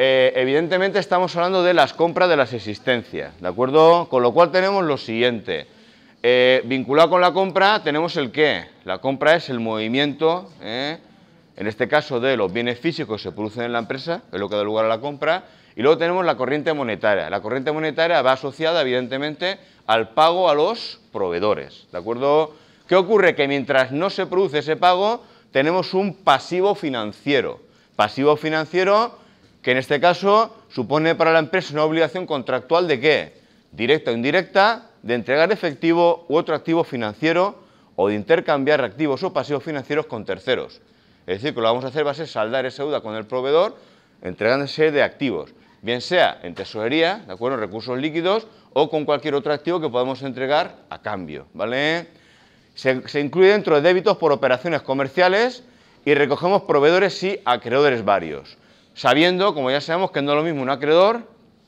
Eh, evidentemente estamos hablando de las compras de las existencias, ¿de acuerdo? Con lo cual tenemos lo siguiente. Eh, vinculado con la compra tenemos el qué. La compra es el movimiento, ¿eh? en este caso de los bienes físicos que se producen en la empresa, es lo que da lugar a la compra, y luego tenemos la corriente monetaria. La corriente monetaria va asociada, evidentemente, al pago a los proveedores. ¿De acuerdo? ¿Qué ocurre? Que mientras no se produce ese pago, tenemos un pasivo financiero. Pasivo financiero que en este caso supone para la empresa una obligación contractual de qué? Directa o indirecta, de entregar efectivo u otro activo financiero o de intercambiar activos o pasivos financieros con terceros. Es decir, que lo que vamos a hacer va a ser saldar esa deuda con el proveedor entregándose de activos, bien sea en tesorería, ¿de acuerdo? recursos líquidos o con cualquier otro activo que podamos entregar a cambio, ¿vale? Se, incluye dentro de débitos por operaciones comerciales y recogemos proveedores y acreedores varios, sabiendo, como ya sabemos, que no es lo mismo un acreedor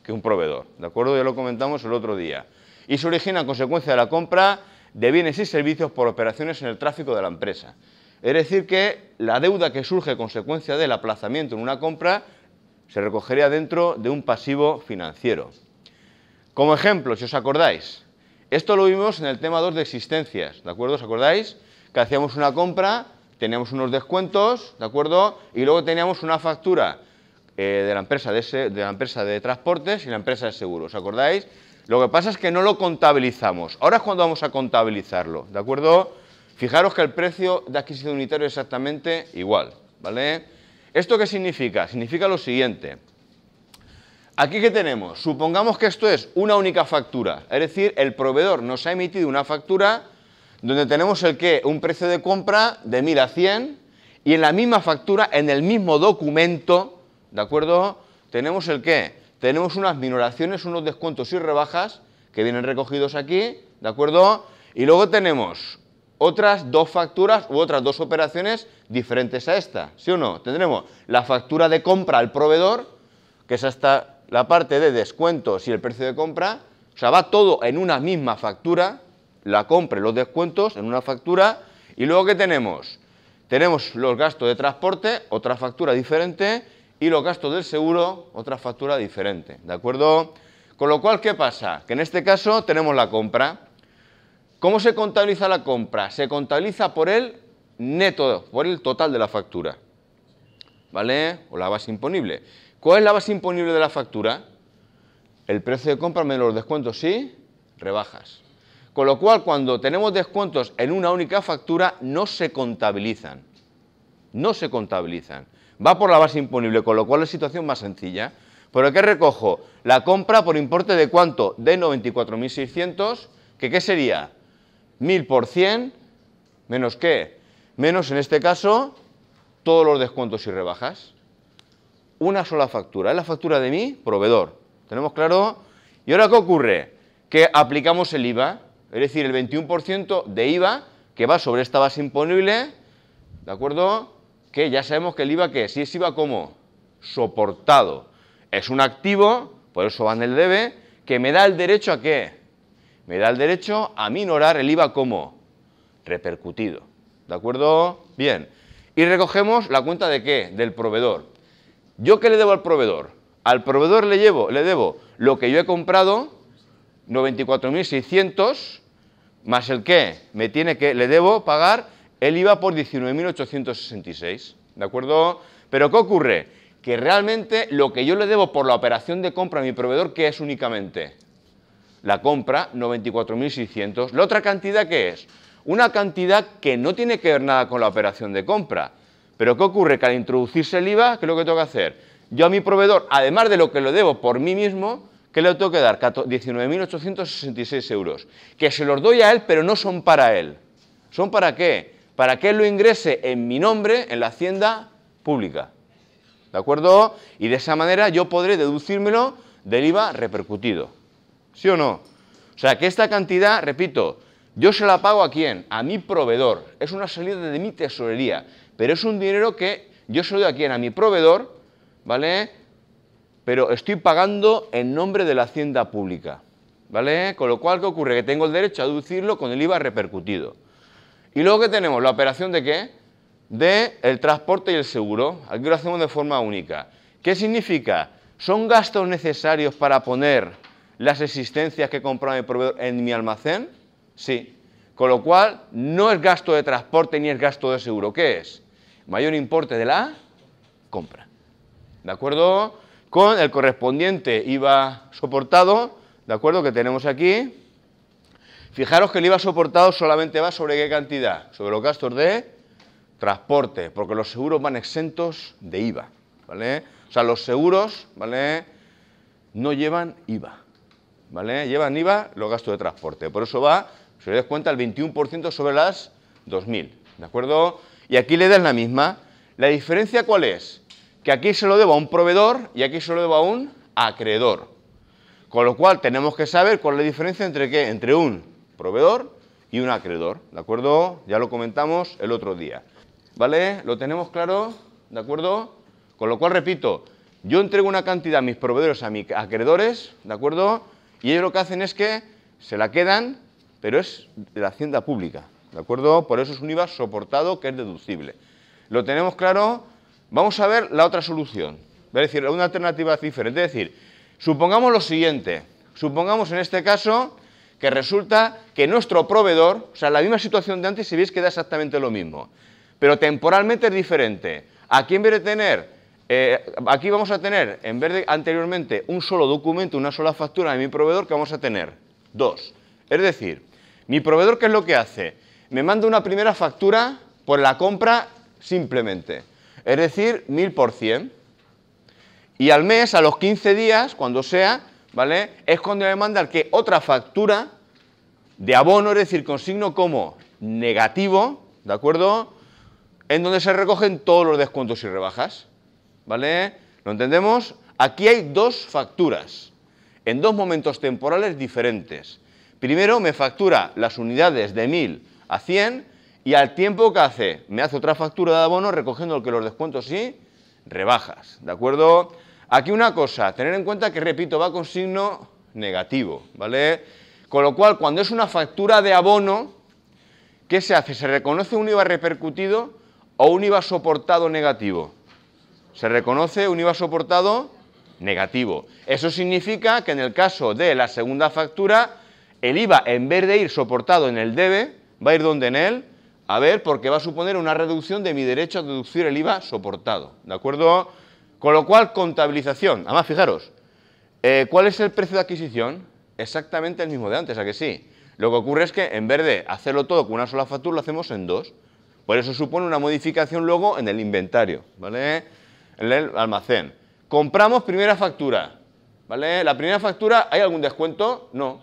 que un proveedor, ¿de acuerdo? Ya lo comentamos el otro día. Y se origina a consecuencia de la compra de bienes y servicios por operaciones en el tráfico de la empresa. Es decir, que la deuda que surge a consecuencia del aplazamiento en una compra se recogería dentro de un pasivo financiero. Como ejemplo, si os acordáis, esto lo vimos en el tema 2 de existencias, ¿de acuerdo? ¿Os acordáis? Que hacíamos una compra, teníamos unos descuentos, ¿de acuerdo? Y luego teníamos una factura eh, de, la empresa de, la empresa de transportes y la empresa de seguros, ¿os acordáis? Lo que pasa es que no lo contabilizamos. Ahora es cuando vamos a contabilizarlo, ¿de acuerdo? Fijaros que el precio de adquisición unitario es exactamente igual, ¿vale? ¿Esto qué significa? Significa lo siguiente. Aquí ¿qué tenemos, supongamos que esto es una única factura, es decir, el proveedor nos ha emitido una factura donde tenemos el qué? un precio de compra de 1000 a 100 y en la misma factura, en el mismo documento, ¿de acuerdo? Tenemos el qué? tenemos unas minoraciones, unos descuentos y rebajas que vienen recogidos aquí, ¿de acuerdo? Y luego tenemos otras dos facturas u otras dos operaciones diferentes a esta, ¿sí o no? Tendremos la factura de compra al proveedor, que es hasta la parte de descuentos y el precio de compra, o sea, va todo en una misma factura, la compra y los descuentos en una factura, y luego ¿qué tenemos? Tenemos los gastos de transporte, otra factura diferente, y los gastos del seguro, otra factura diferente, ¿de acuerdo? Con lo cual, ¿qué pasa? Que en este caso tenemos la compra, ¿Cómo se contabiliza la compra? Se contabiliza por el neto, por el total de la factura. ¿Vale? O la base imponible. ¿Cuál es la base imponible de la factura? El precio de compra menos los descuentos ¿sí? rebajas. Con lo cual, cuando tenemos descuentos en una única factura, no se contabilizan. No se contabilizan. Va por la base imponible, con lo cual es situación más sencilla. ¿Pero qué recojo? La compra por importe de cuánto? De 94.600, que qué sería? 1000 por menos qué? Menos, en este caso, todos los descuentos y rebajas. Una sola factura, es la factura de mi proveedor. ¿Tenemos claro? ¿Y ahora qué ocurre? Que aplicamos el IVA, es decir, el 21% de IVA que va sobre esta base imponible, ¿de acuerdo? Que ya sabemos que el IVA, que Si es IVA, como Soportado. Es un activo, por eso va en el debe, que me da el derecho a qué? me da el derecho a minorar el IVA como repercutido. ¿De acuerdo? Bien. Y recogemos la cuenta de qué? Del proveedor. ¿Yo qué le debo al proveedor? Al proveedor le, llevo, le debo lo que yo he comprado, 94.600, más el qué, me tiene que, le debo pagar el IVA por 19.866. ¿De acuerdo? Pero ¿qué ocurre? Que realmente lo que yo le debo por la operación de compra a mi proveedor, que es únicamente la compra 94.600. La otra cantidad qué es una cantidad que no tiene que ver nada con la operación de compra. Pero ¿qué ocurre? Que al introducirse el IVA, ¿qué es lo que tengo que hacer? Yo a mi proveedor, además de lo que lo debo por mí mismo, ¿qué le tengo que dar? 19.866 euros. Que se los doy a él, pero no son para él. ¿Son para qué? Para que él lo ingrese en mi nombre, en la hacienda pública. ¿De acuerdo? Y de esa manera yo podré deducírmelo del IVA repercutido. ¿Sí o no? O sea, que esta cantidad, repito, yo se la pago a quién? A mi proveedor. Es una salida de mi tesorería. Pero es un dinero que yo se lo doy a quién? A mi proveedor, ¿vale? Pero estoy pagando en nombre de la hacienda pública. ¿Vale? Con lo cual, ¿qué ocurre? Que tengo el derecho a deducirlo con el IVA repercutido. Y luego que tenemos la operación de qué? De el transporte y el seguro. Aquí lo hacemos de forma única. ¿Qué significa? Son gastos necesarios para poner las existencias que compra mi proveedor en mi almacén? Sí. Con lo cual, no es gasto de transporte ni es gasto de seguro. ¿Qué es? Mayor importe de la compra. ¿De acuerdo? Con el correspondiente IVA soportado, ¿de acuerdo? Que tenemos aquí. Fijaros que el IVA soportado solamente va sobre qué cantidad? Sobre los gastos de transporte, porque los seguros van exentos de IVA, ¿vale? O sea, los seguros, ¿vale? No llevan IVA, ¿vale? Llevan IVA los gastos de transporte. Por eso va, si os das cuenta, el 21% sobre las 2.000, ¿de acuerdo? Y aquí le das la misma. ¿La diferencia cuál es? Que aquí se lo debo a un proveedor y aquí se lo debo a un acreedor. Con lo cual tenemos que saber cuál es la diferencia entre qué, entre un proveedor y un acreedor, ¿de acuerdo? Ya lo comentamos el otro día. ¿Vale? ¿Lo tenemos claro? ¿De acuerdo? Con lo cual, repito, yo entrego una cantidad a mis proveedores, a mis acreedores, ¿de acuerdo? Y ellos lo que hacen es que se la quedan, pero es de la hacienda pública, ¿de acuerdo? Por eso es un IVA soportado que es deducible. Lo tenemos claro. Vamos a ver la otra solución. Es decir, una alternativa diferente. Es decir, supongamos lo siguiente. Supongamos en este caso que resulta que nuestro proveedor, o sea, la misma situación de antes, si veis que da exactamente lo mismo, pero temporalmente es diferente. ¿A quién viene a tener eh, aquí vamos a tener, en vez de anteriormente un solo documento, una sola factura de mi proveedor, que vamos a tener dos. Es decir, mi proveedor, ¿qué es lo que hace? Me manda una primera factura por la compra simplemente, es decir, 1000 por 100. Y al mes, a los 15 días, cuando sea, ¿vale? Es cuando me manda que otra factura de abono, es decir, con signo como negativo, ¿de acuerdo? En donde se recogen todos los descuentos y rebajas. ¿Vale? ¿Lo entendemos? Aquí hay dos facturas, en dos momentos temporales diferentes. Primero me factura las unidades de 1000 a 100 y al tiempo que hace me hace otra factura de abono recogiendo lo que los descuentos sí rebajas. ¿De acuerdo? Aquí una cosa, tener en cuenta que, repito, va con signo negativo, ¿vale? Con lo cual, cuando es una factura de abono, ¿qué se hace? ¿Se reconoce un IVA repercutido o un IVA soportado negativo? Se reconoce un IVA soportado negativo. Eso significa que en el caso de la segunda factura, el IVA, en vez de ir soportado en el debe, va a ir donde en él, a ver, porque va a suponer una reducción de mi derecho a deducir el IVA soportado. ¿De acuerdo? Con lo cual, contabilización. Además, fijaros, eh, ¿cuál es el precio de adquisición? Exactamente el mismo de antes, ¿a que sí? Lo que ocurre es que en vez de hacerlo todo con una sola factura, lo hacemos en dos. Por eso supone una modificación luego en el inventario, ¿vale? en el almacén. Compramos primera factura. ¿Vale? La primera factura, ¿hay algún descuento? No.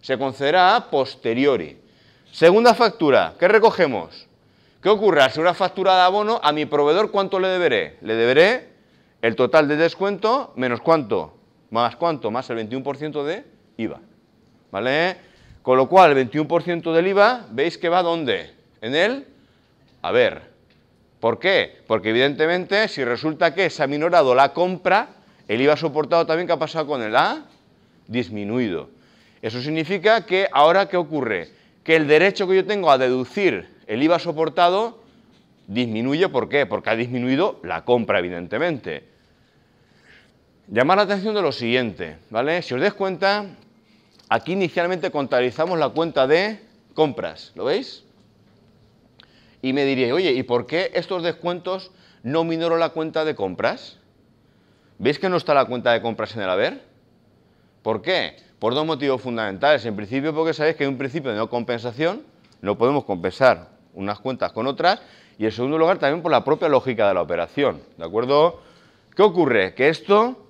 Se concederá a posteriori. Segunda factura, ¿qué recogemos? ¿Qué ocurre? Si una factura de abono, a mi proveedor, ¿cuánto le deberé? Le deberé el total de descuento menos cuánto, más cuánto, más el 21% de IVA. ¿Vale? Con lo cual, el 21% del IVA, ¿veis que va dónde? En el ver ¿Por qué? Porque evidentemente si resulta que se ha minorado la compra, el IVA soportado también que ha pasado con el A, disminuido. Eso significa que ahora ¿qué ocurre? Que el derecho que yo tengo a deducir el IVA soportado disminuye, ¿por qué? Porque ha disminuido la compra, evidentemente. Llamar la atención de lo siguiente, ¿vale? Si os dais cuenta, aquí inicialmente contabilizamos la cuenta de compras, ¿lo veis? Y me diríais, oye, ¿y por qué estos descuentos no minoro la cuenta de compras? ¿Veis que no está la cuenta de compras en el haber? ¿Por qué? Por dos motivos fundamentales. En principio, porque sabéis que hay un principio de no compensación, no podemos compensar unas cuentas con otras, y en segundo lugar también por la propia lógica de la operación, ¿de acuerdo? ¿Qué ocurre? Que esto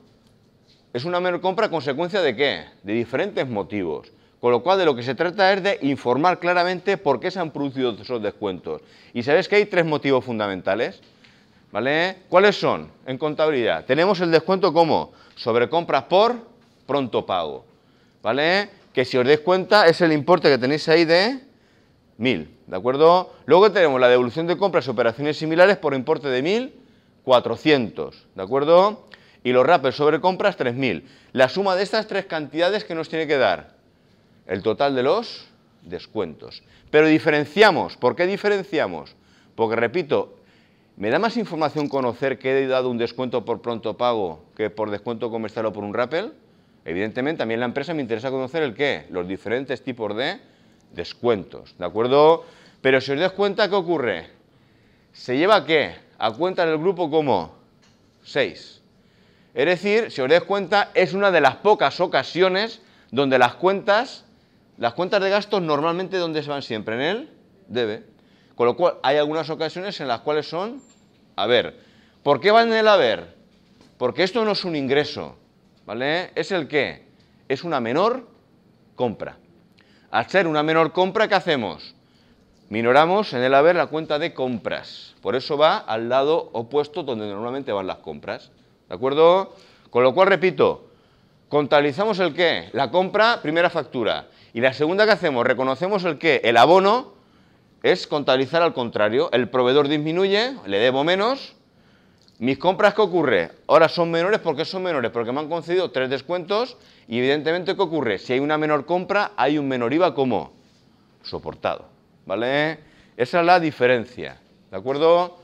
es una menor compra consecuencia de qué? De diferentes motivos. Con lo cual, de lo que se trata es de informar claramente por qué se han producido esos descuentos. Y sabéis que hay tres motivos fundamentales. ¿Vale? ¿Cuáles son? En contabilidad. Tenemos el descuento como sobre compras por pronto pago. ¿Vale? Que si os dais cuenta es el importe que tenéis ahí de 1.000. ¿De acuerdo? Luego tenemos la devolución de compras y operaciones similares por importe de 1.400. ¿De acuerdo? Y los rappers sobre compras 3.000. La suma de estas tres cantidades que nos tiene que dar el total de los descuentos. Pero diferenciamos, ¿por qué diferenciamos? Porque repito, me da más información conocer que he dado un descuento por pronto pago que por descuento comercial o por un rappel. Evidentemente, también la empresa me interesa conocer el qué, los diferentes tipos de descuentos, ¿de acuerdo? Pero si os das cuenta, ¿qué ocurre? ¿Se lleva qué? A cuenta en el grupo como 6. Es decir, si os das cuenta, es una de las pocas ocasiones donde las cuentas las cuentas de gastos normalmente ¿dónde se van siempre? En el debe. Con lo cual hay algunas ocasiones en las cuales son A ver, ¿Por qué van en el haber? Porque esto no es un ingreso, ¿vale? Es el qué? Es una menor compra. Al ser una menor compra, ¿qué hacemos? Minoramos en el haber la cuenta de compras. Por eso va al lado opuesto donde normalmente van las compras. ¿De acuerdo? Con lo cual, repito, contabilizamos el qué? La compra, primera factura. Y la segunda que hacemos, reconocemos el que el abono es contabilizar al contrario. El proveedor disminuye, le debo menos. Mis compras, ¿qué ocurre? Ahora son menores, porque son menores? Porque me han concedido tres descuentos y evidentemente, ¿qué ocurre? Si hay una menor compra, hay un menor IVA como soportado, ¿vale? Esa es la diferencia, ¿de acuerdo?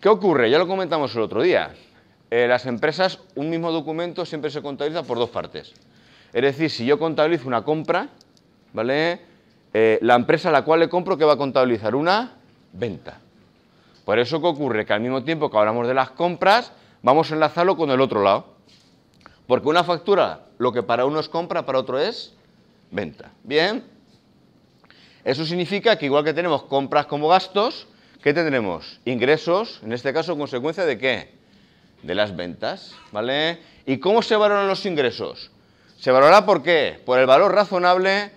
¿Qué ocurre? Ya lo comentamos el otro día. Eh, las empresas, un mismo documento siempre se contabiliza por dos partes. Es decir, si yo contabilizo una compra, ¿vale? Eh, la empresa a la cual le compro, ¿qué va a contabilizar? Una venta. Por eso que ocurre que al mismo tiempo que hablamos de las compras, vamos a enlazarlo con el otro lado. Porque una factura, lo que para uno es compra, para otro es venta. Bien, eso significa que igual que tenemos compras como gastos, ¿qué tendremos? Ingresos, en este caso, consecuencia de qué? De las ventas, ¿vale? ¿Y cómo se valoran los ingresos? Se valorará por qué, por el valor razonable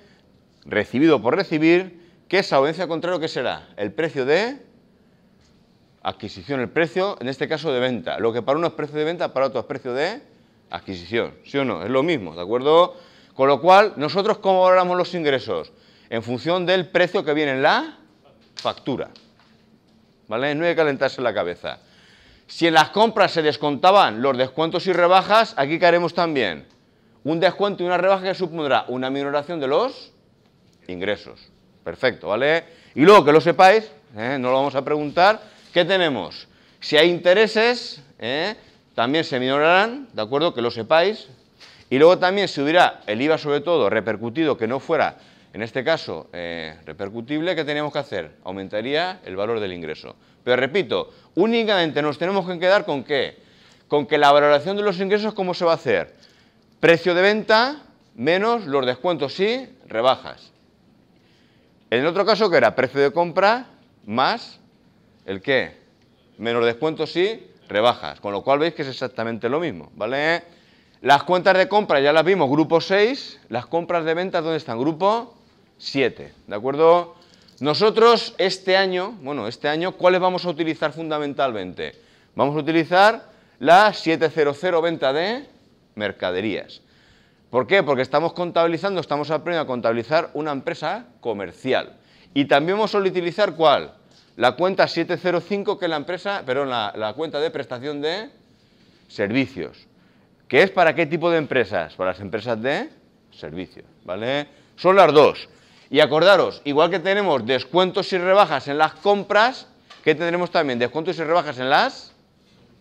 recibido por recibir, que esa audiencia contraria, ¿qué será el precio de adquisición, el precio en este caso de venta. Lo que para uno es precio de venta, para otro es precio de adquisición, ¿sí o no? Es lo mismo, ¿de acuerdo? Con lo cual, nosotros cómo valoramos los ingresos? En función del precio que viene en la factura. ¿Vale? No hay que calentarse la cabeza. Si en las compras se descontaban los descuentos y rebajas, aquí caeremos también un descuento y una rebaja que supondrá una minoración de los ingresos. Perfecto, ¿vale? Y luego que lo sepáis, ¿eh? no lo vamos a preguntar, ¿qué tenemos? Si hay intereses, ¿eh? también se minorarán, ¿de acuerdo? Que lo sepáis. Y luego también se hubiera el IVA, sobre todo, repercutido, que no fuera, en este caso, eh, repercutible, ¿qué teníamos que hacer? Aumentaría el valor del ingreso. Pero repito, únicamente nos tenemos que quedar con qué? Con que la valoración de los ingresos, ¿cómo se va a hacer? Precio de venta menos los descuentos y rebajas. En el otro caso, que era precio de compra más el qué? Menos descuentos y rebajas. Con lo cual veis que es exactamente lo mismo. ¿vale? Las cuentas de compra ya las vimos, grupo 6. Las compras de ventas, ¿dónde están? Grupo 7. ¿De acuerdo? Nosotros este año, bueno, este año, ¿cuáles vamos a utilizar fundamentalmente? Vamos a utilizar la 700 venta de mercaderías. ¿Por qué? Porque estamos contabilizando, estamos aprendiendo a contabilizar una empresa comercial. Y también vamos a utilizar cuál? La cuenta 705, que es la empresa, perdón, la, cuenta de prestación de servicios. ¿Que es para qué tipo de empresas? Para las empresas de servicios, ¿vale? Son las dos. Y acordaros, igual que tenemos descuentos y rebajas en las compras, ...¿qué tendremos también descuentos y rebajas en las...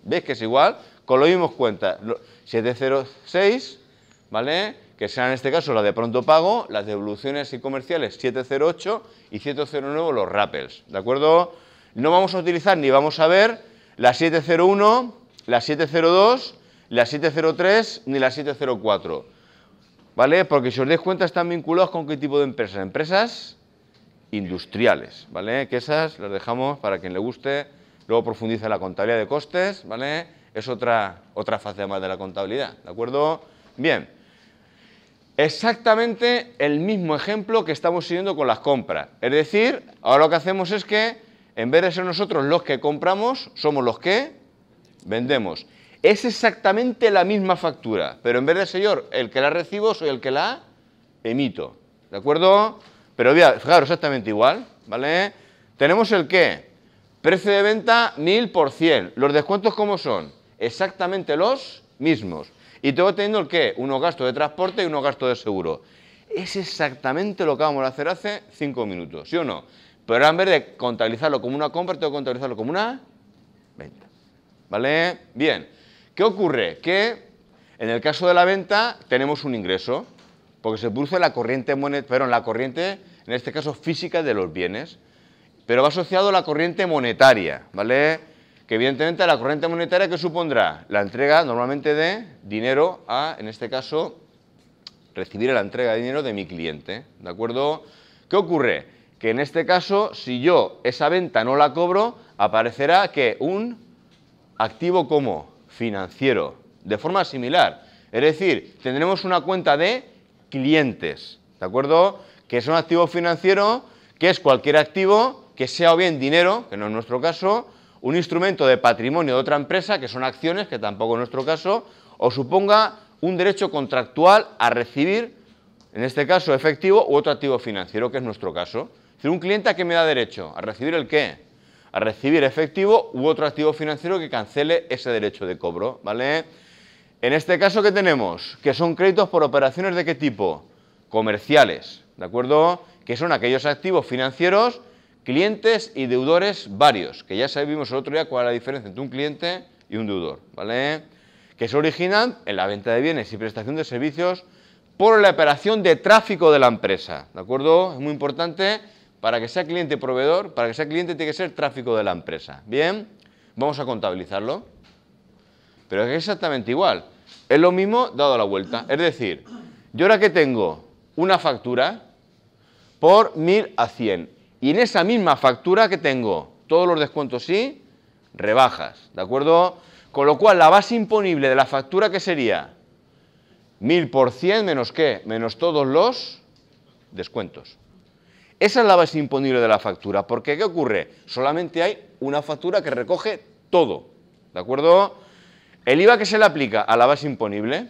¿Veis que es igual? Con lo mismo cuenta, 706, ¿vale? Que serán en este caso las de pronto pago, las devoluciones y comerciales 708 y 709 los rappels, ¿de acuerdo? No vamos a utilizar ni vamos a ver la 701, la 702, la 703 ni la 704, ¿vale? Porque si os dais cuenta están vinculados con qué tipo de empresas, empresas industriales, ¿vale? Que esas las dejamos para quien le guste, luego profundiza la contabilidad de costes, ¿vale? Es otra, otra fase más de la contabilidad, ¿de acuerdo? Bien, exactamente el mismo ejemplo que estamos siguiendo con las compras. Es decir, ahora lo que hacemos es que en vez de ser nosotros los que compramos, somos los que vendemos. Es exactamente la misma factura, pero en vez de ser yo el que la recibo, soy el que la emito. ¿De acuerdo? Pero fijaros exactamente igual, ¿vale? Tenemos el qué, precio de venta 1000 por 100. ¿Los descuentos cómo son? exactamente los mismos. Y tengo teniendo el qué? Unos gastos de transporte y unos gastos de seguro. Es exactamente lo que vamos a hacer hace cinco minutos, ¿sí o no? Pero en vez de contabilizarlo como una compra, tengo que contabilizarlo como una venta. ¿Vale? Bien. ¿Qué ocurre? Que en el caso de la venta tenemos un ingreso, porque se produce la corriente, perdón, la corriente, en este caso física, de los bienes, pero va asociado a la corriente monetaria, ¿vale? que evidentemente la corriente monetaria que supondrá la entrega normalmente de dinero a, en este caso, recibir la entrega de dinero de mi cliente, ¿de acuerdo? ¿Qué ocurre? Que en este caso, si yo esa venta no la cobro, aparecerá que un activo como financiero, de forma similar. Es decir, tendremos una cuenta de clientes, ¿de acuerdo? Que es un activo financiero, que es cualquier activo, que sea o bien dinero, que no es nuestro caso, un instrumento de patrimonio de otra empresa, que son acciones, que tampoco en nuestro caso, o suponga un derecho contractual a recibir, en este caso efectivo, u otro activo financiero, que es nuestro caso. Es decir, un cliente a qué me da derecho, a recibir el qué, a recibir efectivo u otro activo financiero que cancele ese derecho de cobro, ¿vale? En este caso, ¿qué tenemos? Que son créditos por operaciones de qué tipo? Comerciales, ¿de acuerdo? Que son aquellos activos financieros Clientes y deudores varios, que ya sabíamos el otro día cuál es la diferencia entre un cliente y un deudor, ¿vale? Que se originan en la venta de bienes y prestación de servicios por la operación de tráfico de la empresa, ¿de acuerdo? Es muy importante, para que sea cliente proveedor, para que sea cliente tiene que ser tráfico de la empresa, ¿bien? Vamos a contabilizarlo, pero es exactamente igual, es lo mismo dado la vuelta, es decir, yo ahora que tengo una factura por 1000 a 100, y en esa misma factura que tengo, todos los descuentos sí, rebajas, ¿de acuerdo? Con lo cual, la base imponible de la factura, que sería? 1000 por menos qué? Menos todos los descuentos. Esa es la base imponible de la factura, porque ¿qué ocurre? Solamente hay una factura que recoge todo, ¿de acuerdo? El IVA que se le aplica a la base imponible,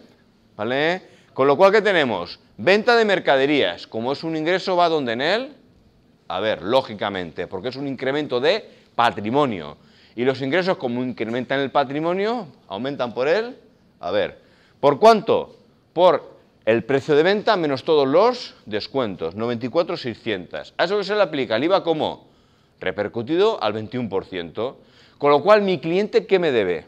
¿vale? Con lo cual, ¿qué tenemos? Venta de mercaderías, como es un ingreso, va donde en él, a ver, lógicamente, porque es un incremento de patrimonio. Y los ingresos, como incrementan el patrimonio, aumentan por él. A ver, ¿por cuánto? Por el precio de venta menos todos los descuentos, 94,600. A eso que se le aplica el IVA como repercutido al 21%. Con lo cual, mi cliente, ¿qué me debe?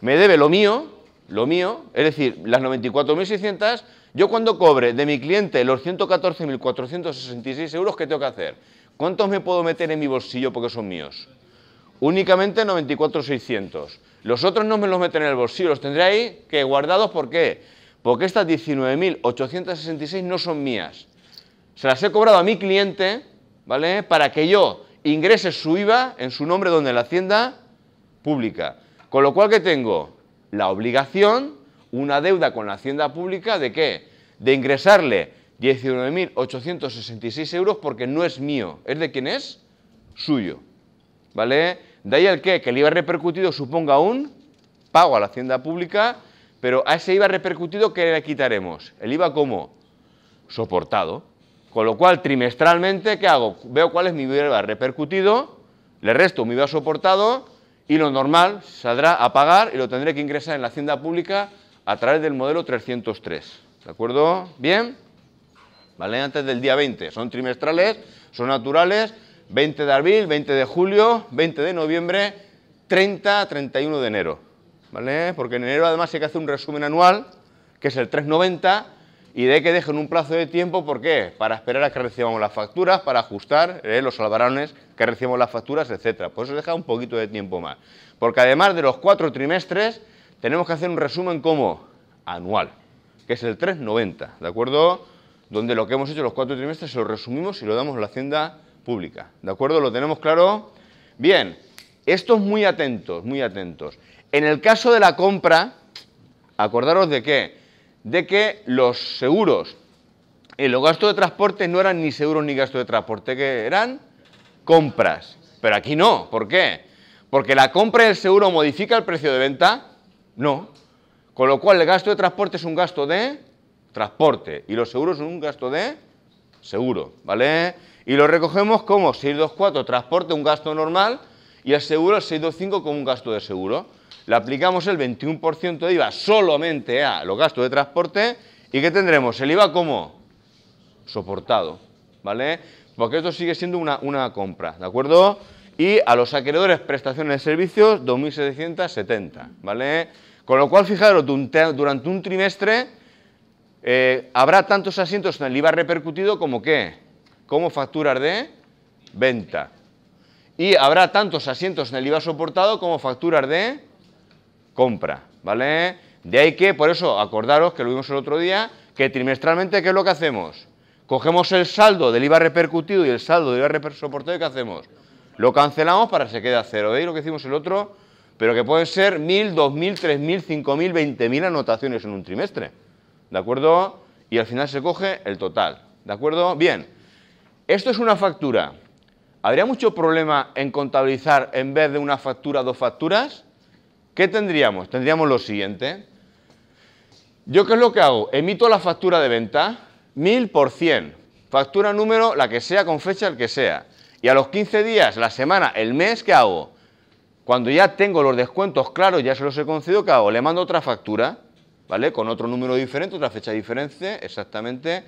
Me debe lo mío, lo mío, es decir, las 94.600 yo cuando cobre de mi cliente los 114.466 euros, ¿qué tengo que hacer? ¿Cuántos me puedo meter en mi bolsillo porque son míos? Únicamente 94.600. Los otros no me los meten en el bolsillo, los tendré ahí que guardados, ¿por qué? Porque estas 19.866 no son mías. Se las he cobrado a mi cliente, ¿vale? Para que yo ingrese su IVA en su nombre donde la hacienda pública. Con lo cual que tengo la obligación una deuda con la Hacienda Pública de qué? De ingresarle 19.866 euros porque no es mío, es de quien es suyo. ¿Vale? De ahí el que, que el IVA repercutido suponga un pago a la Hacienda Pública, pero a ese IVA repercutido que le quitaremos. El IVA como soportado. Con lo cual, trimestralmente, ¿qué hago? Veo cuál es mi IVA repercutido, le resto mi IVA soportado y lo normal saldrá a pagar y lo tendré que ingresar en la hacienda pública a través del modelo 303. ¿De acuerdo? ¿Bien? ¿Vale? Antes del día 20. Son trimestrales, son naturales, 20 de abril, 20 de julio, 20 de noviembre, 30, 31 de enero. ¿Vale? Porque en enero además hay que hacer un resumen anual, que es el 390, y de que dejen un plazo de tiempo, ¿por qué? Para esperar a que recibamos las facturas, para ajustar eh, los albaranes que recibamos las facturas, etcétera. Por eso deja un poquito de tiempo más. Porque además de los cuatro trimestres, tenemos que hacer un resumen como anual, que es el 390, ¿de acuerdo? Donde lo que hemos hecho los cuatro trimestres se lo resumimos y lo damos a la hacienda pública, ¿de acuerdo? ¿Lo tenemos claro? Bien, estos muy atentos, muy atentos. En el caso de la compra, acordaros de qué? De que los seguros y los gastos de transporte no eran ni seguros ni gastos de transporte, que eran compras. Pero aquí no, ¿por qué? Porque la compra del seguro modifica el precio de venta, no. Con lo cual el gasto de transporte es un gasto de transporte y los seguros son un gasto de seguro, ¿vale? Y lo recogemos como 624 transporte, un gasto normal, y el seguro el 625 como un gasto de seguro. Le aplicamos el 21% de IVA solamente a los gastos de transporte y ¿qué tendremos? El IVA como soportado, ¿vale? Porque esto sigue siendo una, una compra, ¿de acuerdo? Y a los acreedores prestaciones de servicios 2.770, ¿vale? Con lo cual, fijaros, durante un trimestre eh, habrá tantos asientos en el IVA repercutido como qué, como facturas de venta. Y habrá tantos asientos en el IVA soportado como facturas de compra, ¿vale? De ahí que, por eso, acordaros que lo vimos el otro día, que trimestralmente, ¿qué es lo que hacemos? Cogemos el saldo del IVA repercutido y el saldo del IVA soportado y ¿qué hacemos? Lo cancelamos para que se quede a cero. ¿Veis lo que hicimos el otro? pero que pueden ser 1.000, 2.000, 3.000, 5.000, 20.000 anotaciones en un trimestre. ¿De acuerdo? Y al final se coge el total. ¿De acuerdo? Bien. Esto es una factura. ¿Habría mucho problema en contabilizar en vez de una factura dos facturas? ¿Qué tendríamos? Tendríamos lo siguiente. ¿Yo qué es lo que hago? Emito la factura de venta, 1.000 por 100. Factura número, la que sea, con fecha, el que sea. Y a los 15 días, la semana, el mes, ¿qué hago? Cuando ya tengo los descuentos claros, ya se los he concedido, Le mando otra factura, ¿vale? Con otro número diferente, otra fecha diferente, exactamente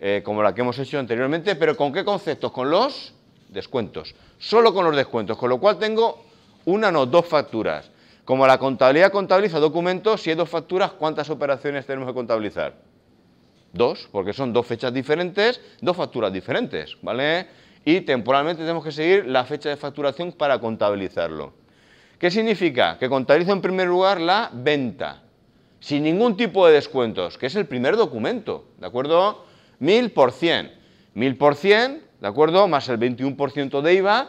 eh, como la que hemos hecho anteriormente, pero ¿con qué conceptos? Con los descuentos. Solo con los descuentos, con lo cual tengo una, no, dos facturas. Como la contabilidad contabiliza documentos, si hay dos facturas, ¿cuántas operaciones tenemos que contabilizar? Dos, porque son dos fechas diferentes, dos facturas diferentes, ¿vale? Y temporalmente tenemos que seguir la fecha de facturación para contabilizarlo. ¿Qué significa? Que contabilizo en primer lugar la venta, sin ningún tipo de descuentos, que es el primer documento, ¿de acuerdo? Mil por cien, mil por cien, ¿de acuerdo? Más el 21% de IVA,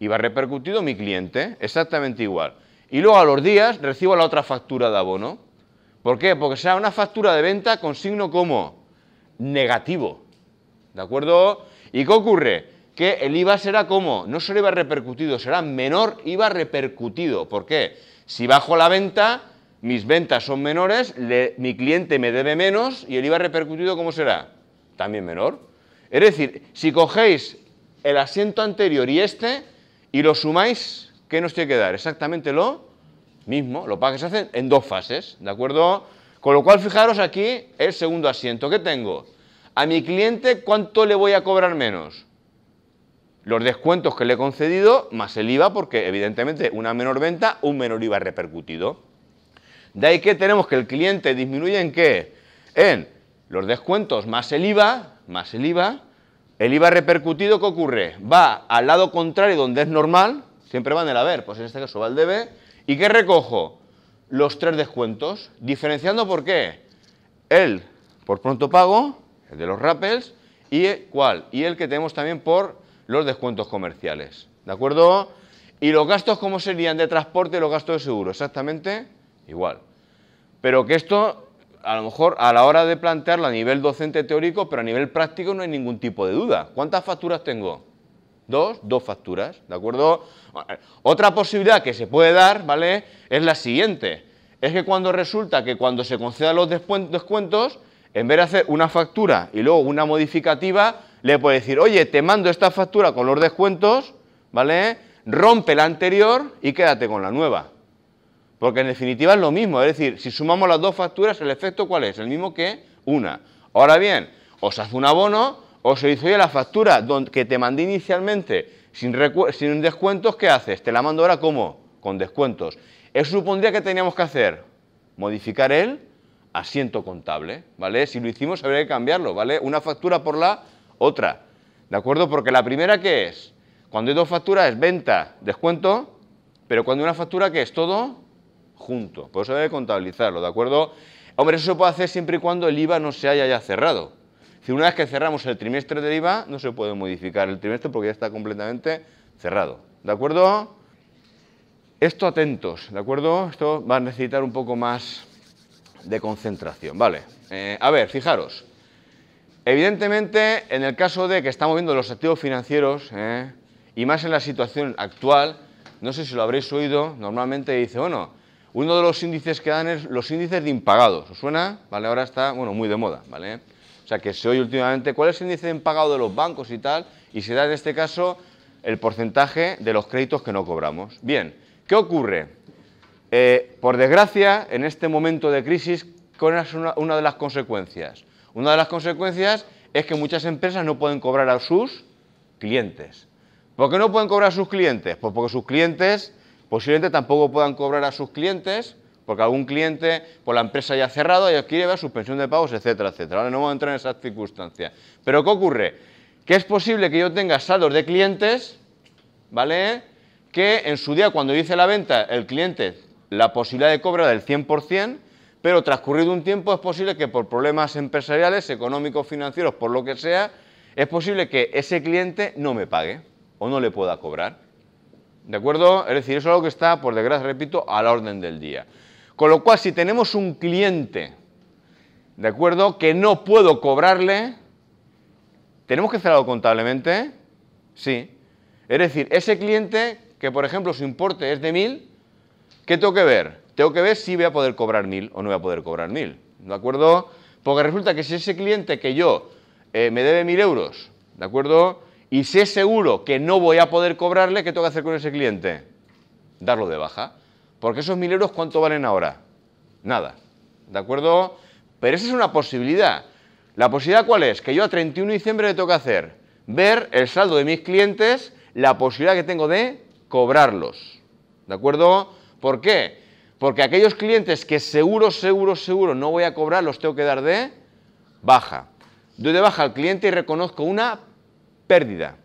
IVA repercutido mi cliente, exactamente igual. Y luego a los días recibo la otra factura de abono. ¿Por qué? Porque será una factura de venta con signo como negativo, ¿de acuerdo? ¿Y qué ocurre? que el IVA será como, no será IVA repercutido, será menor IVA repercutido. ¿Por qué? Si bajo la venta, mis ventas son menores, mi cliente me debe menos y el IVA repercutido, ¿cómo será? También menor. Es decir, si cogéis el asiento anterior y este y lo sumáis, ¿qué nos tiene que dar? Exactamente lo mismo, lo que se hace en dos fases, ¿de acuerdo? Con lo cual, fijaros aquí el segundo asiento. ¿Qué tengo? A mi cliente, ¿cuánto le voy a cobrar menos? los descuentos que le he concedido más el IVA, porque evidentemente una menor venta, un menor IVA repercutido. De ahí que tenemos que el cliente disminuye en qué? En los descuentos más el IVA, más el IVA. El IVA repercutido, ¿qué ocurre? Va al lado contrario donde es normal, siempre va en el haber, pues en este caso va el debe. ¿Y qué recojo? Los tres descuentos, diferenciando por qué. El por pronto pago, el de los rappels, y cuál, y el que tenemos también por los descuentos comerciales. ¿De acuerdo? ¿Y los gastos cómo serían de transporte y los gastos de seguro? Exactamente igual. Pero que esto, a lo mejor a la hora de plantearlo a nivel docente teórico, pero a nivel práctico no hay ningún tipo de duda. ¿Cuántas facturas tengo? Dos, dos facturas, ¿de acuerdo? Otra posibilidad que se puede dar, ¿vale? Es la siguiente. Es que cuando resulta que cuando se concedan los descuentos, en vez de hacer una factura y luego una modificativa, le puede decir, oye, te mando esta factura con los descuentos, ¿vale? Rompe la anterior y quédate con la nueva. Porque en definitiva es lo mismo, es decir, si sumamos las dos facturas, el efecto cuál es? El mismo que una. Ahora bien, os hace un abono, o se hizo ya la factura que te mandé inicialmente sin, sin descuentos, ¿qué haces? Te la mando ahora ¿cómo? Con descuentos. Eso supondría que teníamos que hacer modificar el asiento contable, ¿vale? Si lo hicimos habría que cambiarlo, ¿vale? Una factura por la otra. ¿De acuerdo? Porque la primera que es, cuando hay dos facturas es venta, descuento, pero cuando hay una factura que es todo junto. Por eso debe contabilizarlo, ¿de acuerdo? Hombre, eso se puede hacer siempre y cuando el IVA no se haya ya cerrado. Si una vez que cerramos el trimestre del IVA, no se puede modificar el trimestre porque ya está completamente cerrado. ¿De acuerdo? Esto atentos, ¿de acuerdo? Esto va a necesitar un poco más de concentración. Vale. Eh, a ver, fijaros. Evidentemente, en el caso de que estamos viendo los activos financieros, ¿eh? y más en la situación actual, no sé si lo habréis oído, normalmente dice, bueno, uno de los índices que dan es los índices de impagados. ¿Os suena? Vale, ahora está, bueno, muy de moda, ¿vale? O sea, que se oye últimamente cuál es el índice de impagado de los bancos y tal, y se da en este caso el porcentaje de los créditos que no cobramos. Bien, ¿qué ocurre? Eh, por desgracia, en este momento de crisis, ¿cuál es una de las consecuencias? Una de las consecuencias es que muchas empresas no pueden cobrar a sus clientes. ¿Por qué no pueden cobrar a sus clientes? Pues porque sus clientes posiblemente tampoco puedan cobrar a sus clientes, porque algún cliente, por pues la empresa ya ha cerrado ya adquiere ver suspensión de pagos, etcétera, etcétera. no vamos a entrar en esas circunstancias. Pero ¿qué ocurre? Que es posible que yo tenga saldos de clientes, ¿vale? Que en su día, cuando hice la venta, el cliente la posibilidad de cobrar del 100%, pero transcurrido un tiempo es posible que por problemas empresariales, económicos, financieros, por lo que sea, es posible que ese cliente no me pague o no le pueda cobrar. ¿De acuerdo? Es decir, eso es algo que está, por desgracia, repito, a la orden del día. Con lo cual, si tenemos un cliente, ¿de acuerdo?, que no puedo cobrarle, ¿tenemos que hacer contablemente? Sí. Es decir, ese cliente que, por ejemplo, su importe es de 1000, ¿qué tengo que ver? tengo que ver si voy a poder cobrar mil o no voy a poder cobrar mil, ¿De acuerdo? Porque resulta que si ese cliente que yo eh, me debe mil euros, ¿de acuerdo? Y sé seguro que no voy a poder cobrarle, ¿qué tengo que hacer con ese cliente? Darlo de baja. Porque esos mil euros, ¿cuánto valen ahora? Nada. ¿De acuerdo? Pero esa es una posibilidad. ¿La posibilidad cuál es? Que yo a 31 de diciembre le tengo que hacer ver el saldo de mis clientes, la posibilidad que tengo de cobrarlos. ¿De acuerdo? ¿Por qué? Porque aquellos clientes que seguro, seguro, seguro no voy a cobrar, los tengo que dar de baja. Doy de baja al cliente y reconozco una pérdida.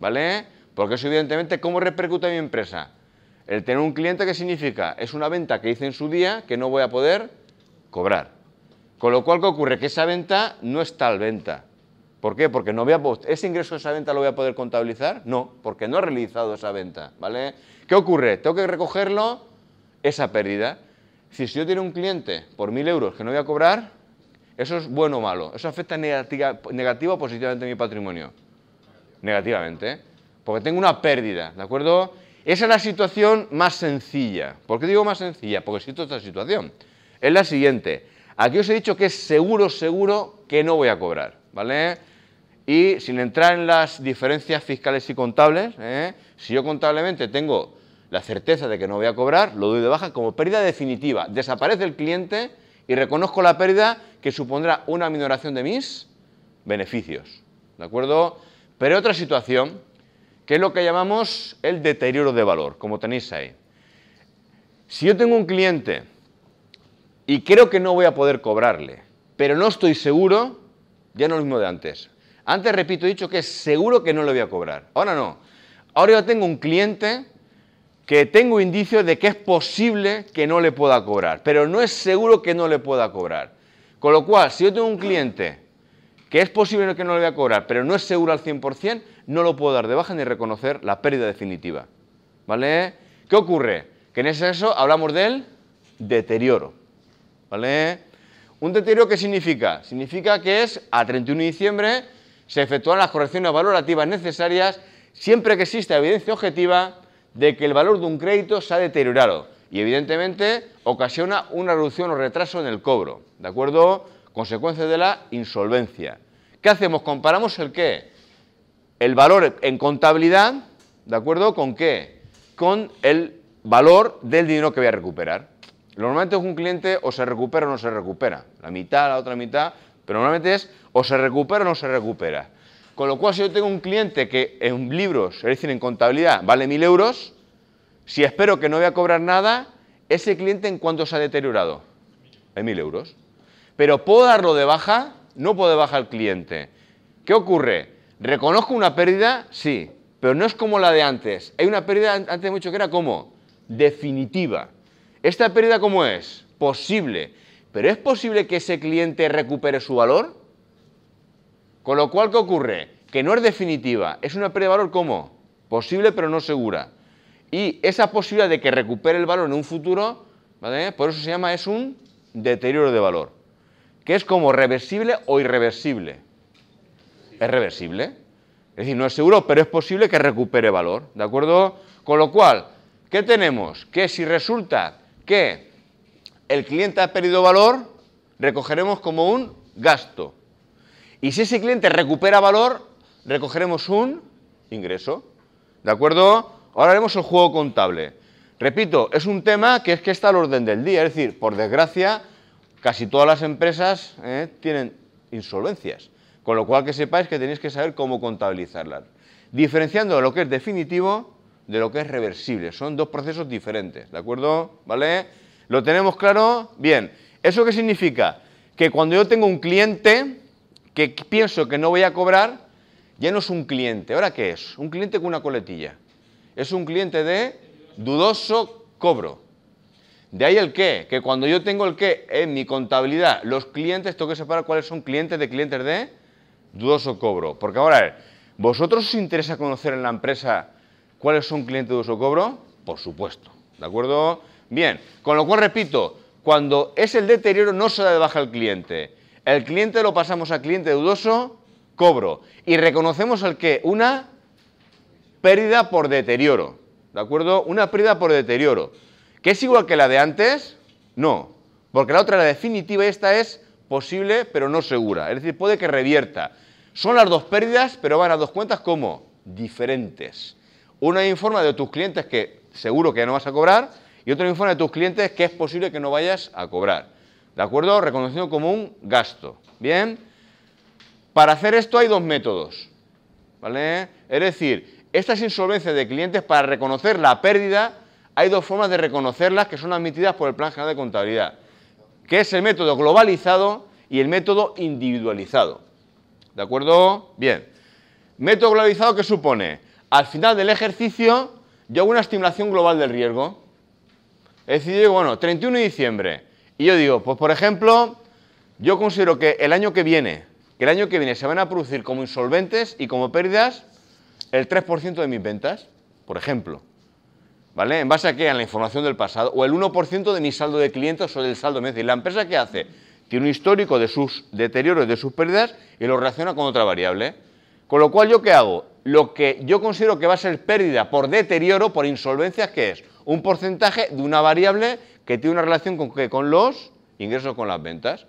¿Vale? Porque eso evidentemente, ¿cómo repercute a mi empresa? El tener un cliente, ¿qué significa? Es una venta que hice en su día que no voy a poder cobrar. Con lo cual, ¿qué ocurre? Que esa venta no es tal venta. ¿Por qué? Porque no voy a, ese ingreso de esa venta lo voy a poder contabilizar. No, porque no he realizado esa venta. ¿Vale? ¿Qué ocurre? Tengo que recogerlo esa pérdida. Si yo tengo un cliente por mil euros que no voy a cobrar, ¿eso es bueno o malo? ¿Eso afecta negativa, o positivamente a mi patrimonio? Negativamente, ¿eh? porque tengo una pérdida, ¿de acuerdo? Esa es la situación más sencilla. ¿Por qué digo más sencilla? Porque existe esta situación. Es la siguiente. Aquí os he dicho que es seguro, seguro que no voy a cobrar, ¿vale? Y sin entrar en las diferencias fiscales y contables, ¿eh? si yo contablemente tengo la certeza de que no voy a cobrar, lo doy de baja como pérdida definitiva. Desaparece el cliente y reconozco la pérdida que supondrá una minoración de mis beneficios. ¿De acuerdo? Pero hay otra situación que es lo que llamamos el deterioro de valor, como tenéis ahí. Si yo tengo un cliente y creo que no voy a poder cobrarle, pero no estoy seguro, ya no es lo mismo de antes. Antes, repito, he dicho que es seguro que no lo voy a cobrar. Ahora no. Ahora yo tengo un cliente que tengo indicios de que es posible que no le pueda cobrar, pero no es seguro que no le pueda cobrar. Con lo cual, si yo tengo un cliente que es posible que no le voy a cobrar, pero no es seguro al 100%, no lo puedo dar de baja ni reconocer la pérdida definitiva. ¿Vale? ¿Qué ocurre? Que en ese caso hablamos del deterioro. ¿Vale? ¿Un deterioro qué significa? Significa que es a 31 de diciembre se efectúan las correcciones valorativas necesarias siempre que exista evidencia objetiva de que el valor de un crédito se ha deteriorado y evidentemente ocasiona una reducción o retraso en el cobro, ¿de acuerdo? Consecuencia de la insolvencia. ¿Qué hacemos? Comparamos el qué? El valor en contabilidad, ¿de acuerdo? ¿Con qué? Con el valor del dinero que voy a recuperar. Normalmente es un cliente o se recupera o no se recupera, la mitad, la otra mitad, pero normalmente es o se recupera o no se recupera. Con lo cual, si yo tengo un cliente que en libros, es decir, en contabilidad, vale mil euros, si espero que no voy a cobrar nada, ese cliente en cuánto se ha deteriorado? Hay mil euros. Pero puedo darlo de baja, no puedo de baja al cliente. ¿Qué ocurre? ¿Reconozco una pérdida? Sí, pero no es como la de antes. Hay una pérdida antes mucho que era como definitiva. ¿Esta pérdida cómo es? Posible. ¿Pero es posible que ese cliente recupere su valor? Con lo cual, ¿qué ocurre? Que no es definitiva, es una pérdida de valor como posible pero no segura. Y esa posibilidad de que recupere el valor en un futuro, ¿vale? por eso se llama es un deterioro de valor, que es como reversible o irreversible. Es reversible, es decir, no es seguro, pero es posible que recupere valor, ¿de acuerdo? Con lo cual, ¿qué tenemos? Que si resulta que el cliente ha perdido valor, recogeremos como un gasto. Y si ese cliente recupera valor, recogeremos un ingreso. ¿De acuerdo? Ahora haremos el juego contable. Repito, es un tema que es que está al orden del día. Es decir, por desgracia, casi todas las empresas eh, tienen insolvencias. Con lo cual que sepáis que tenéis que saber cómo contabilizarlas. Diferenciando lo que es definitivo de lo que es reversible. Son dos procesos diferentes. ¿De acuerdo? ¿Vale? ¿Lo tenemos claro? Bien. ¿Eso qué significa? Que cuando yo tengo un cliente que pienso que no voy a cobrar, ya no es un cliente. ¿Ahora qué es? Un cliente con una coletilla. Es un cliente de dudoso cobro. De ahí el qué, que cuando yo tengo el qué en mi contabilidad, los clientes, tengo que separar cuáles son clientes de clientes de dudoso cobro. Porque ahora, ¿vosotros os interesa conocer en la empresa cuáles son clientes de dudoso cobro? Por supuesto. ¿De acuerdo? Bien, con lo cual repito, cuando es el deterioro no se da de baja al cliente. El cliente lo pasamos a cliente dudoso, cobro. Y reconocemos el que una pérdida por deterioro. ¿De acuerdo? Una pérdida por deterioro. ¿Que es igual que la de antes? No. Porque la otra la definitiva esta es posible pero no segura. Es decir, puede que revierta. Son las dos pérdidas, pero van a dos cuentas como diferentes. Una informa de tus clientes que seguro que no vas a cobrar y otra informa de tus clientes que es posible que no vayas a cobrar. ¿De acuerdo? Reconociendo como un gasto. Bien. Para hacer esto hay dos métodos. ¿Vale? Es decir, estas insolvencias de clientes para reconocer la pérdida, hay dos formas de reconocerlas que son admitidas por el Plan General de Contabilidad, que es el método globalizado y el método individualizado. ¿De acuerdo? Bien. Método globalizado que supone, al final del ejercicio, yo hago una estimulación global del riesgo. Es decir, bueno, 31 de diciembre, y yo digo, pues por ejemplo, yo considero que el año que viene, que el año que viene se van a producir como insolventes y como pérdidas el 3% de mis ventas, por ejemplo. ¿Vale? ¿En base a qué? A la información del pasado. O el 1% de mi saldo de clientes o del saldo de ¿Y la empresa que hace? Tiene un histórico de sus deterioros, de sus pérdidas y lo relaciona con otra variable. Con lo cual, ¿yo qué hago? Lo que yo considero que va a ser pérdida por deterioro, por insolvencias, que es un porcentaje de una variable que tiene una relación con, ¿qué? con los ingresos, con las ventas.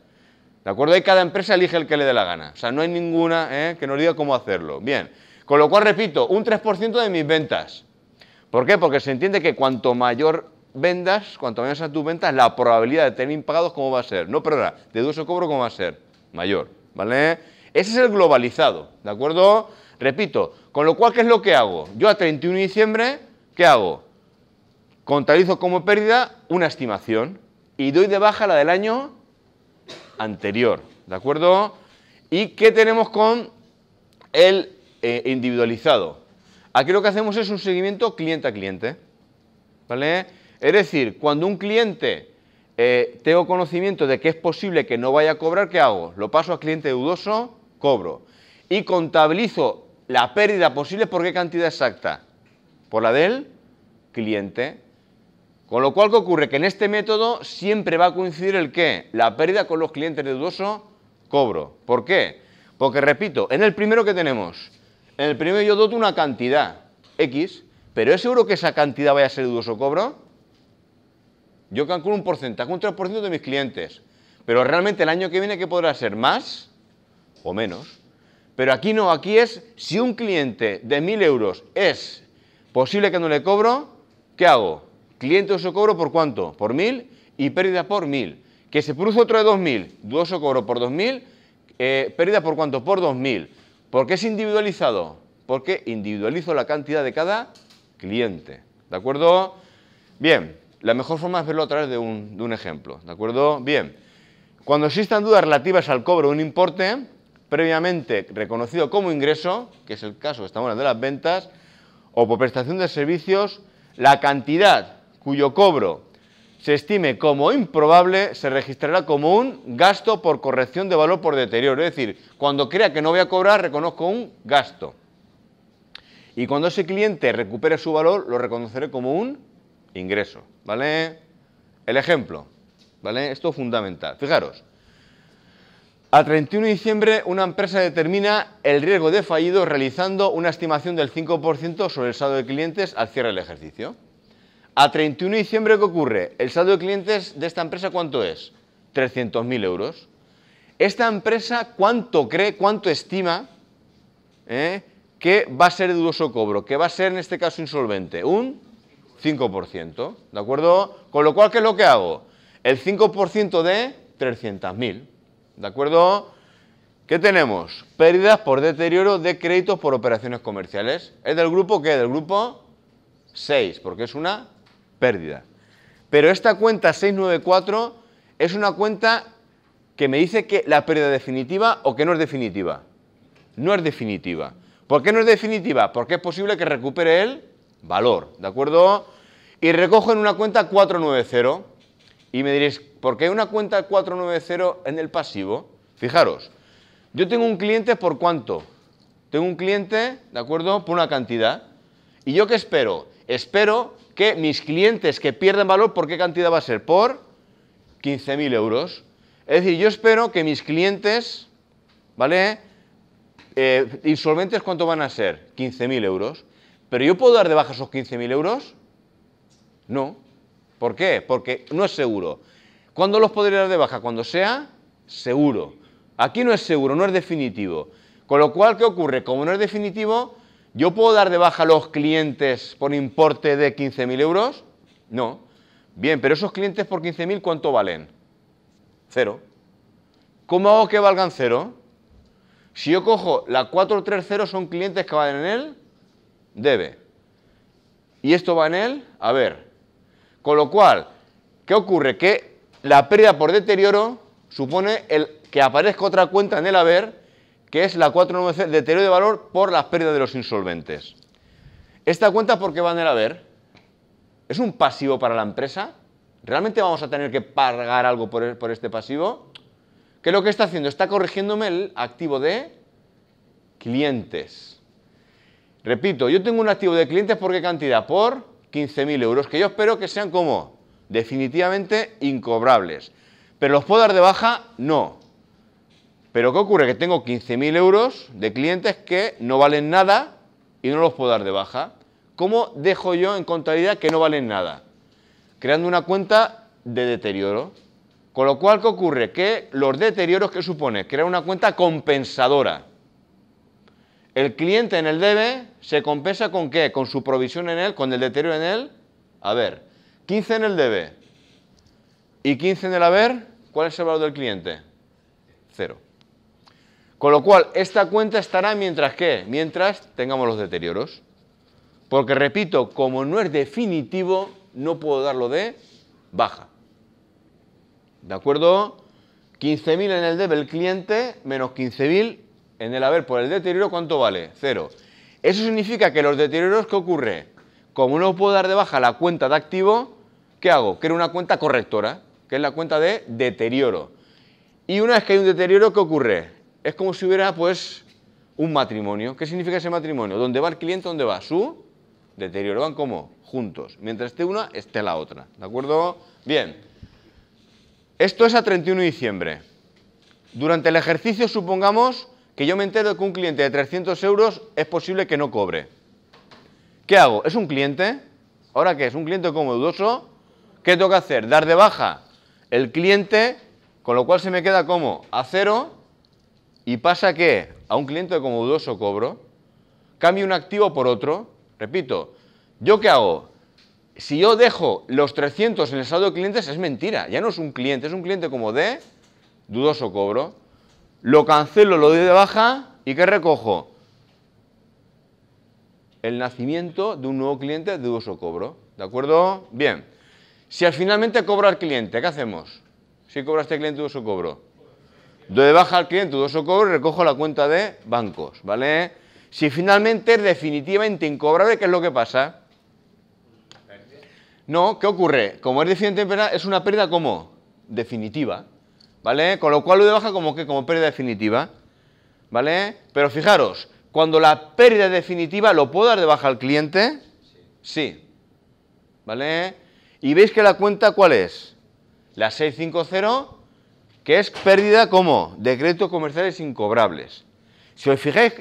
¿De acuerdo? Y cada empresa elige el que le dé la gana. O sea, no hay ninguna ¿eh? que nos diga cómo hacerlo. Bien. Con lo cual, repito, un 3% de mis ventas. ¿Por qué? Porque se entiende que cuanto mayor vendas, cuanto mayor sean tus ventas, la probabilidad de tener impagados, ¿cómo va a ser? No, de o cobro, ¿cómo va a ser? Mayor. ¿Vale? Ese es el globalizado. ¿De acuerdo? Repito, con lo cual, ¿qué es lo que hago? Yo a 31 de diciembre, ¿qué hago? Contabilizo como pérdida una estimación y doy de baja la del año anterior, ¿de acuerdo? ¿Y qué tenemos con el eh, individualizado? Aquí lo que hacemos es un seguimiento cliente a cliente, ¿vale? Es decir, cuando un cliente eh, tengo conocimiento de que es posible que no vaya a cobrar, ¿qué hago? Lo paso a cliente dudoso, cobro. Y contabilizo la pérdida posible por qué cantidad exacta. Por la del cliente. Con lo cual, ¿qué ocurre? Que en este método siempre va a coincidir el qué? La pérdida con los clientes de dudoso cobro. ¿Por qué? Porque, repito, en el primero que tenemos, en el primero yo doto una cantidad, X, pero ¿es seguro que esa cantidad vaya a ser dudoso cobro? Yo calculo un porcentaje, un 3% de mis clientes, pero realmente el año que viene, que podrá ser? ¿Más o menos? Pero aquí no, aquí es, si un cliente de 1.000 euros es posible que no le cobro, ¿qué hago? Cliente de cobro por cuánto? Por mil y pérdida por mil. Que se produce otro de dos mil. Dudoso cobro por dos mil. Eh, pérdida por cuánto? Por dos mil. ¿Por qué es individualizado? Porque individualizo la cantidad de cada cliente. ¿De acuerdo? Bien, la mejor forma es verlo a través de un, de un ejemplo. ¿De acuerdo? Bien. Cuando existan dudas relativas al cobro de un importe previamente reconocido como ingreso, que es el caso que estamos hablando de las ventas, o por prestación de servicios, la cantidad cuyo cobro se estime como improbable, se registrará como un gasto por corrección de valor por deterioro. Es decir, cuando crea que no voy a cobrar, reconozco un gasto. Y cuando ese cliente recupere su valor, lo reconoceré como un ingreso. ¿Vale? El ejemplo. ¿Vale? Esto es fundamental. Fijaros. A 31 de diciembre, una empresa determina el riesgo de fallido realizando una estimación del 5% sobre el saldo de clientes al cierre del ejercicio. A 31 de diciembre, ¿qué ocurre? El saldo de clientes de esta empresa, ¿cuánto es? 300.000 euros. ¿Esta empresa cuánto cree, cuánto estima eh, que va a ser dudoso cobro? Que va a ser, en este caso, insolvente. Un 5%. ¿De acuerdo? Con lo cual, ¿qué es lo que hago? El 5% de 300.000. ¿De acuerdo? ¿Qué tenemos? Pérdidas por deterioro de créditos por operaciones comerciales. ¿Es del grupo qué? Del grupo 6, porque es una pérdida. Pero esta cuenta 694 es una cuenta que me dice que la pérdida definitiva o que no es definitiva. No es definitiva. ¿Por qué no es definitiva? Porque es posible que recupere el valor, ¿de acuerdo? Y recojo en una cuenta 490. Y me diréis, ¿por qué una cuenta 490 en el pasivo? Fijaros, yo tengo un cliente por cuánto? Tengo un cliente, ¿de acuerdo? Por una cantidad. ¿Y yo qué espero? Espero que mis clientes que pierden valor, ¿por qué cantidad va a ser? Por 15.000 euros. Es decir, yo espero que mis clientes, ¿vale? Eh, insolventes, ¿cuánto van a ser? 15.000 euros. ¿Pero yo puedo dar de baja esos 15.000 euros? No. ¿Por qué? Porque no es seguro. ¿Cuándo los podría dar de baja? Cuando sea seguro. Aquí no es seguro, no es definitivo. Con lo cual, ¿qué ocurre? Como no es definitivo, ¿Yo puedo dar de baja a los clientes por importe de 15.000 euros? No. Bien, pero esos clientes por 15.000, ¿cuánto valen? Cero. ¿Cómo hago que valgan cero? Si yo cojo la 430 son clientes que valen en él, debe. Y esto va en él, a ver. Con lo cual, ¿qué ocurre? Que la pérdida por deterioro supone el que aparezca otra cuenta en el haber que es la 4.9c, deterioro de valor por las pérdidas de los insolventes. ¿Esta cuenta por qué van a ver? ¿Es un pasivo para la empresa? ¿Realmente vamos a tener que pagar algo por, por este pasivo? ¿Qué es lo que está haciendo? Está corrigiéndome el activo de clientes. Repito, yo tengo un activo de clientes por qué cantidad? Por 15.000 euros, que yo espero que sean como definitivamente incobrables. ¿Pero los puedo dar de baja? No. Pero ¿qué ocurre? Que tengo 15.000 euros de clientes que no valen nada y no los puedo dar de baja. ¿Cómo dejo yo en contabilidad que no valen nada? Creando una cuenta de deterioro. Con lo cual, ¿qué ocurre? Que los deterioros que supone crear una cuenta compensadora. El cliente en el debe se compensa con qué? Con su provisión en él, con el deterioro en él. A ver, 15 en el debe y 15 en el haber, ¿cuál es el valor del cliente? Cero. Con lo cual, esta cuenta estará mientras que, mientras tengamos los deterioros. Porque repito, como no es definitivo, no puedo darlo de baja. ¿De acuerdo? 15.000 en el debe el cliente, menos 15.000 en el haber por el deterioro, ¿cuánto vale? Cero. Eso significa que los deterioros, ¿qué ocurre? Como no puedo dar de baja la cuenta de activo, ¿qué hago? Creo una cuenta correctora, que es la cuenta de deterioro. Y una vez que hay un deterioro, ¿qué ocurre? es como si hubiera pues un matrimonio. ¿Qué significa ese matrimonio? ¿Dónde va el cliente? ¿Dónde va? Su deterioro. Van como juntos. Mientras esté una, esté la otra. ¿De acuerdo? Bien. Esto es a 31 de diciembre. Durante el ejercicio, supongamos que yo me entero que un cliente de 300 euros es posible que no cobre. ¿Qué hago? ¿Es un cliente? ¿Ahora qué? ¿Es un cliente como dudoso? ¿Qué tengo que hacer? Dar de baja el cliente, con lo cual se me queda como a cero y pasa que a un cliente como dudoso cobro, cambio un activo por otro, repito, ¿yo qué hago? Si yo dejo los 300 en el saldo de clientes es mentira, ya no es un cliente, es un cliente como de dudoso cobro, lo cancelo, lo doy de baja y ¿qué recojo? El nacimiento de un nuevo cliente de dudoso cobro, ¿de acuerdo? Bien, si al finalmente cobra al cliente, ¿qué hacemos? Si cobra este cliente dudoso cobro, Doy de baja al cliente dos cobro y recojo la cuenta de bancos, ¿vale? Si finalmente es definitivamente incobrable, ¿qué es lo que pasa? No, ¿qué ocurre? Como es definitivamente es una pérdida como definitiva, ¿vale? Con lo cual lo de baja como que como pérdida definitiva, ¿vale? Pero fijaros, cuando la pérdida definitiva, ¿lo puedo dar de baja al cliente? Sí. ¿Vale? Y veis que la cuenta, ¿cuál es? La 650 que es pérdida como decretos comerciales incobrables. Si os fijáis,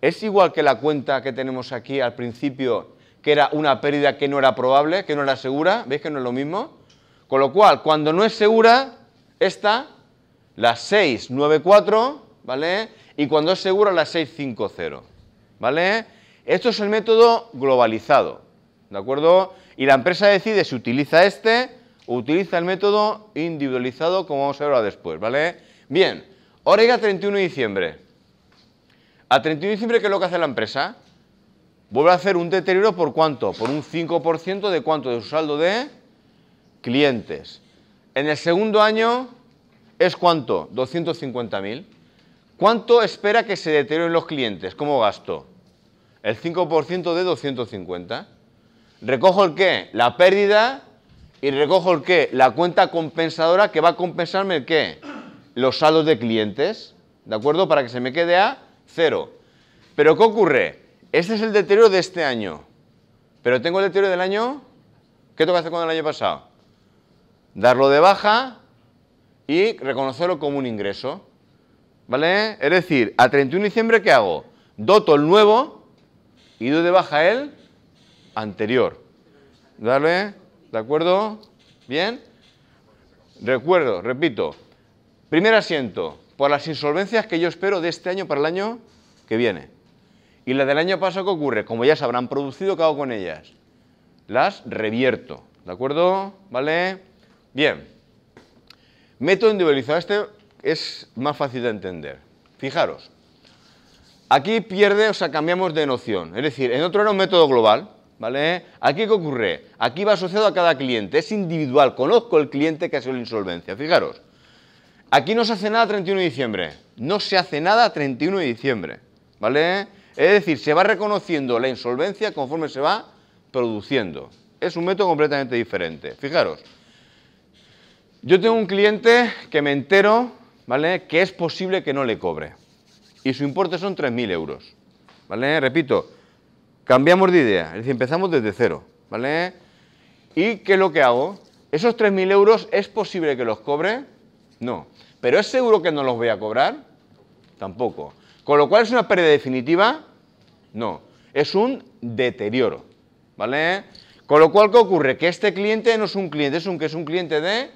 es igual que la cuenta que tenemos aquí al principio, que era una pérdida que no era probable, que no era segura, ¿veis que no es lo mismo? Con lo cual, cuando no es segura, esta, la 694, ¿vale? Y cuando es segura, la 650, ¿vale? Esto es el método globalizado, ¿de acuerdo? Y la empresa decide si utiliza este utiliza el método individualizado como vamos a ver ahora después, ¿vale? Bien, ahora llega 31 de diciembre. A 31 de diciembre, ¿qué es lo que hace la empresa? Vuelve a hacer un deterioro por cuánto? Por un 5% de cuánto? De su saldo de clientes. En el segundo año es cuánto? 250.000. ¿Cuánto espera que se deterioren los clientes ¿Cómo gasto? El 5% de 250. ¿Recojo el qué? La pérdida y recojo el qué, la cuenta compensadora que va a compensarme el qué, los saldos de clientes, ¿de acuerdo? Para que se me quede a cero. Pero ¿qué ocurre? Este es el deterioro de este año, pero tengo el deterioro del año, ¿qué tengo que hacer con el año pasado? Darlo de baja y reconocerlo como un ingreso, ¿vale? Es decir, a 31 de diciembre, ¿qué hago? Doto el nuevo y doy de baja el anterior, ¿vale? ¿De acuerdo? ¿Bien? Recuerdo, repito. Primer asiento, por las insolvencias que yo espero de este año para el año que viene. Y la del año pasado, ¿qué ocurre? Como ya se habrán producido, ¿qué hago con ellas? Las revierto. ¿De acuerdo? ¿Vale? Bien. Método individualizado. Este es más fácil de entender. Fijaros. Aquí pierde, o sea, cambiamos de noción. Es decir, en otro era un método global. ¿Vale? ¿Aquí qué ocurre? Aquí va asociado a cada cliente, es individual, conozco el cliente que ha sido la insolvencia, fijaros. Aquí no se hace nada 31 de diciembre, no se hace nada 31 de diciembre, ¿vale? Es decir, se va reconociendo la insolvencia conforme se va produciendo. Es un método completamente diferente, fijaros. Yo tengo un cliente que me entero, ¿vale?, que es posible que no le cobre. Y su importe son 3.000 euros, ¿vale? Repito, Cambiamos de idea, es decir, empezamos desde cero, ¿vale? ¿Y qué es lo que hago? ¿Esos 3.000 euros es posible que los cobre? No. ¿Pero es seguro que no los voy a cobrar? Tampoco. Con lo cual es una pérdida definitiva? No. Es un deterioro, ¿vale? Con lo cual, ¿qué ocurre? Que este cliente no es un cliente, es un que es un cliente de...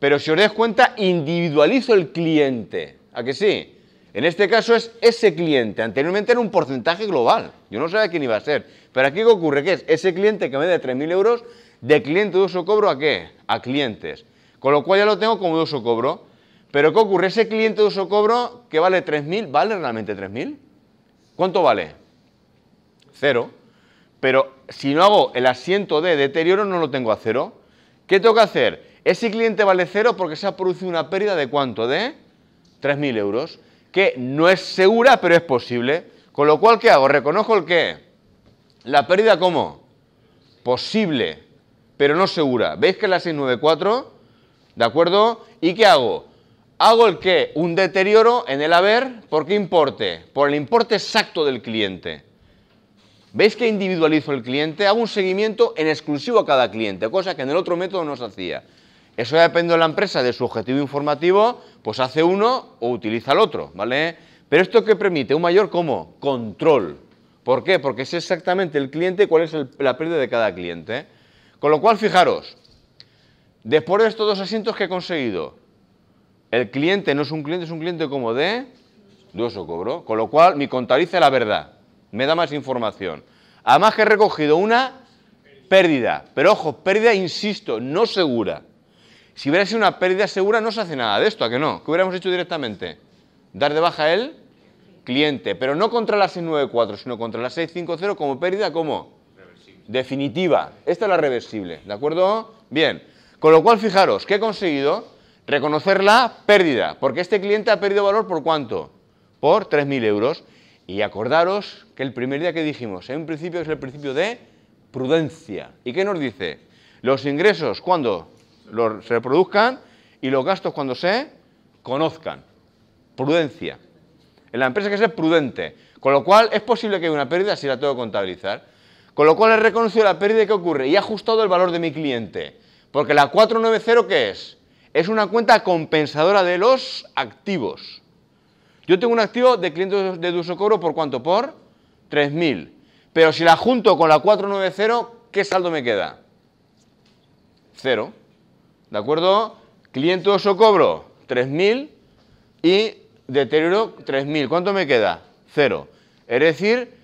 Pero si os dais cuenta, individualizo el cliente. ¿A que sí? En este caso es ese cliente. Anteriormente era un porcentaje global. Yo no sabía quién iba a ser. Pero aquí ¿qué ocurre que es ese cliente que me da 3.000 euros, de cliente de uso cobro a qué? A clientes. Con lo cual ya lo tengo como de uso cobro. Pero ¿qué ocurre? Ese cliente de uso cobro que vale 3.000, ¿vale realmente 3.000? ¿Cuánto vale? Cero. Pero si no hago el asiento de deterioro, no lo tengo a cero. ¿Qué tengo que hacer? Ese cliente vale cero porque se ha producido una pérdida de cuánto? De 3.000 euros que no es segura, pero es posible. Con lo cual, ¿qué hago? Reconozco el qué. La pérdida como posible, pero no segura. ¿Veis que es la 694? ¿De acuerdo? ¿Y qué hago? Hago el qué? Un deterioro en el haber, ¿por qué importe? Por el importe exacto del cliente. ¿Veis que individualizo el cliente? Hago un seguimiento en exclusivo a cada cliente, cosa que en el otro método no se hacía. Eso ya depende de la empresa, de su objetivo informativo, pues hace uno o utiliza el otro, ¿vale? Pero esto que permite un mayor ¿cómo? Control. ¿Por qué? Porque sé exactamente el cliente cuál es la pérdida de cada cliente. Con lo cual, fijaros, después de estos dos asientos que he conseguido, el cliente no es un cliente, es un cliente como de dudoso cobro, con lo cual mi contabiliza la verdad, me da más información. Además que he recogido una pérdida, pero ojo, pérdida, insisto, no segura. Si hubiera sido una pérdida segura, no se hace nada de esto, ¿a qué no? ¿Qué hubiéramos hecho directamente? Dar de baja el cliente, pero no contra la 694, sino contra la 650 como pérdida, como Definitiva. Esta es la reversible, ¿de acuerdo? Bien. Con lo cual, fijaros, que he conseguido? Reconocer la pérdida, porque este cliente ha perdido valor por cuánto? Por 3.000 euros. Y acordaros que el primer día que dijimos, en principio es el principio de prudencia. ¿Y qué nos dice? Los ingresos, ¿cuándo? se reproduzcan y los gastos cuando se conozcan. Prudencia. En la empresa hay que ser prudente. Con lo cual es posible que haya una pérdida si la tengo que contabilizar. Con lo cual he reconocido la pérdida que ocurre y he ajustado el valor de mi cliente. Porque la 490 ¿qué es? Es una cuenta compensadora de los activos. Yo tengo un activo de clientes de uso cobro por cuánto? Por 3.000. Pero si la junto con la 490, ¿qué saldo me queda? Cero. ¿De acuerdo? Cliente oso cobro 3.000 y deterioro 3.000. ¿Cuánto me queda? Cero. Es decir,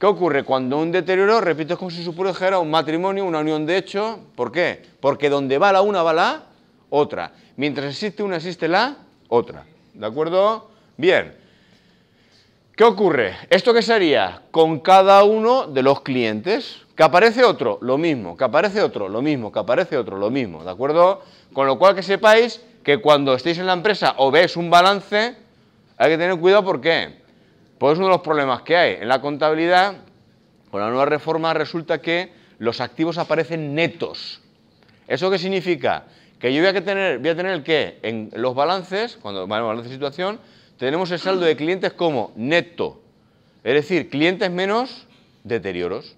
¿qué ocurre? Cuando un deterioro, repito, es como si era un matrimonio, una unión de hecho. ¿Por qué? Porque donde va la una, va la otra. Mientras existe una, existe la otra. ¿De acuerdo? Bien. ¿Qué ocurre? ¿Esto qué sería? Con cada uno de los clientes. Que aparece otro, lo mismo, que aparece otro, lo mismo, que aparece otro, lo mismo, ¿de acuerdo? Con lo cual que sepáis que cuando estéis en la empresa o veis un balance, hay que tener cuidado porque pues uno de los problemas que hay en la contabilidad, con la nueva reforma resulta que los activos aparecen netos. ¿Eso qué significa? Que yo voy a, tener, voy a tener que en los balances, cuando a a la situación, tenemos el saldo de clientes como neto, es decir, clientes menos deterioros.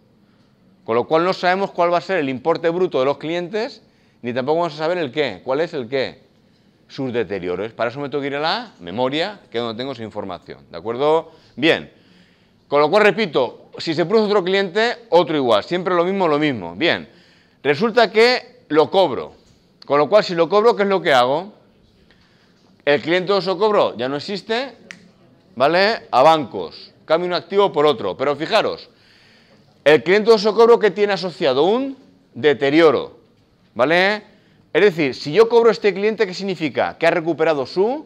Con lo cual no sabemos cuál va a ser el importe bruto de los clientes, ni tampoco vamos a saber el qué, cuál es el qué, sus deterioros. Para eso me tengo que ir a la memoria, que es donde tengo esa información. ¿De acuerdo? Bien. Con lo cual, repito, si se produce otro cliente, otro igual. Siempre lo mismo, lo mismo. Bien. Resulta que lo cobro. Con lo cual, si lo cobro, ¿qué es lo que hago? El cliente de eso cobro ya no existe, ¿vale? A bancos. Cambio un activo por otro. Pero fijaros, el cliente de cobro que tiene asociado un deterioro, ¿vale? Es decir, si yo cobro a este cliente, ¿qué significa? Que ha recuperado su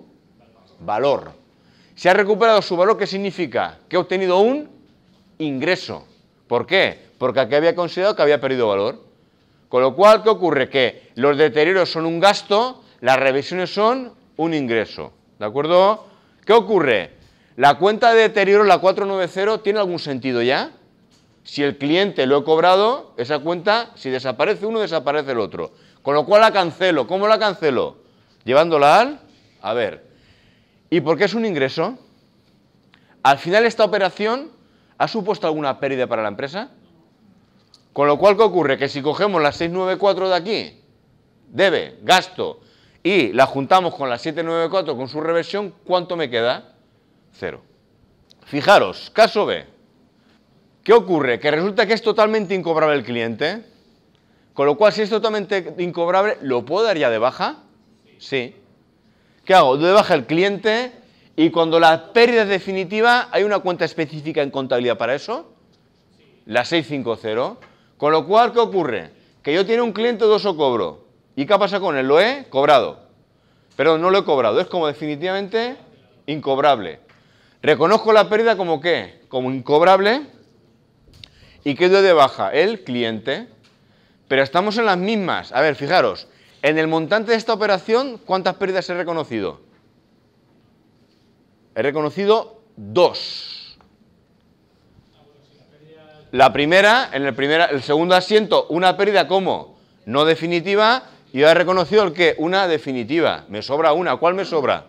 valor. Si ha recuperado su valor, ¿qué significa? Que ha obtenido un ingreso. ¿Por qué? Porque aquí había considerado que había perdido valor. Con lo cual, ¿qué ocurre? Que los deterioros son un gasto, las revisiones son un ingreso. ¿De acuerdo? ¿Qué ocurre? La cuenta de deterioro, la 490, ¿tiene algún sentido ya? si el cliente lo he cobrado, esa cuenta, si desaparece uno, desaparece el otro. Con lo cual la cancelo. ¿Cómo la cancelo? Llevándola al... A ver. ¿Y por qué es un ingreso? Al final esta operación ha supuesto alguna pérdida para la empresa. Con lo cual, ¿qué ocurre? Que si cogemos la 694 de aquí, debe, gasto, y la juntamos con la 794 con su reversión, ¿cuánto me queda? Cero. Fijaros, caso B. ¿Qué ocurre? Que resulta que es totalmente incobrable el cliente. Con lo cual, si es totalmente incobrable, ¿lo puedo dar ya de baja? Sí. ¿Qué hago? de baja el cliente y cuando la pérdida es definitiva, ¿hay una cuenta específica en contabilidad para eso? La 650. Con lo cual, ¿qué ocurre? Que yo tiene un cliente de o cobro. ¿Y qué pasa con él? Lo he cobrado. Pero no lo he cobrado. Es como definitivamente incobrable. Reconozco la pérdida como qué? Como incobrable y qué dio de baja el cliente, pero estamos en las mismas. A ver, fijaros, en el montante de esta operación, ¿cuántas pérdidas he reconocido? He reconocido dos. La primera, en el, primera, el segundo asiento, una pérdida como no definitiva, y he reconocido el que una definitiva. Me sobra una. ¿Cuál me sobra?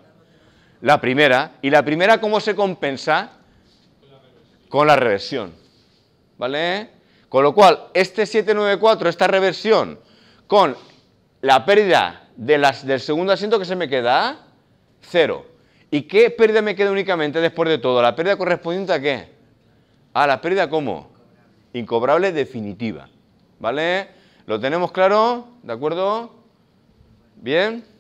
La primera. ¿Y la primera cómo se compensa? Con la reversión. ¿vale? Con lo cual, este 794, esta reversión, con la pérdida de las, del segundo asiento que se me queda, cero. ¿Y qué pérdida me queda únicamente después de todo? ¿La pérdida correspondiente a qué? A ah, la pérdida como incobrable definitiva, ¿vale? ¿Lo tenemos claro? ¿De acuerdo? ¿Bien?